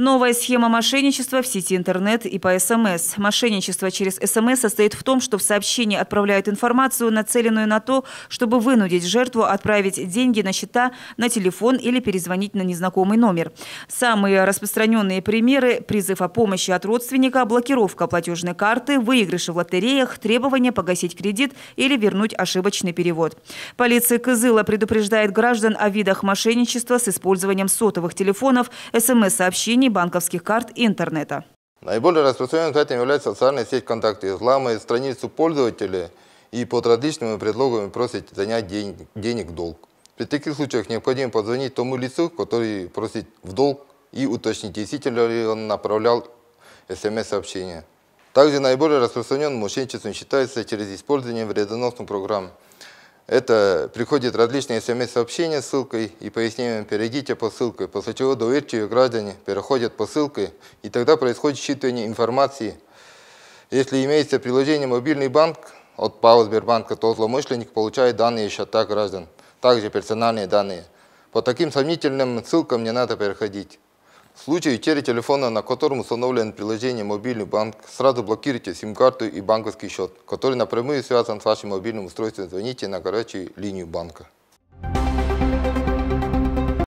Новая схема мошенничества в сети интернет и по СМС. Мошенничество через СМС состоит в том, что в сообщении отправляют информацию, нацеленную на то, чтобы вынудить жертву отправить деньги на счета, на телефон или перезвонить на незнакомый номер. Самые распространенные примеры – призыв о помощи от родственника, блокировка платежной карты, выигрыши в лотереях, требование погасить кредит или вернуть ошибочный перевод. Полиция Кызыла предупреждает граждан о видах мошенничества с использованием сотовых телефонов, СМС-сообщений, приложений, банковских карт и интернета. Наиболее распространенным сайтом является социальная сеть «Контакты». Взламывая страницу пользователя и под различными предлогами просит занять денег, денег в долг. При таких случаях необходимо позвонить тому лицу, который просит в долг и уточнить, действительно ли он направлял смс-сообщение. Также наиболее распространенным мошенничеством считается через использование вредоносных программ – это приходит различные смс-сообщения с ссылкой и пояснением «перейдите по ссылке», после чего доверчивые граждане переходят по ссылке, и тогда происходит считывание информации. Если имеется приложение «Мобильный банк», от ПАО Сбербанка, то злоумышленник получает данные еще так граждан, также персональные данные. По таким сомнительным ссылкам не надо переходить. В случае утери телефона, на котором установлено приложение «Мобильный банк», сразу блокируйте сим-карту и банковский счет, который напрямую связан с вашим мобильным устройством. Звоните на горячую линию банка.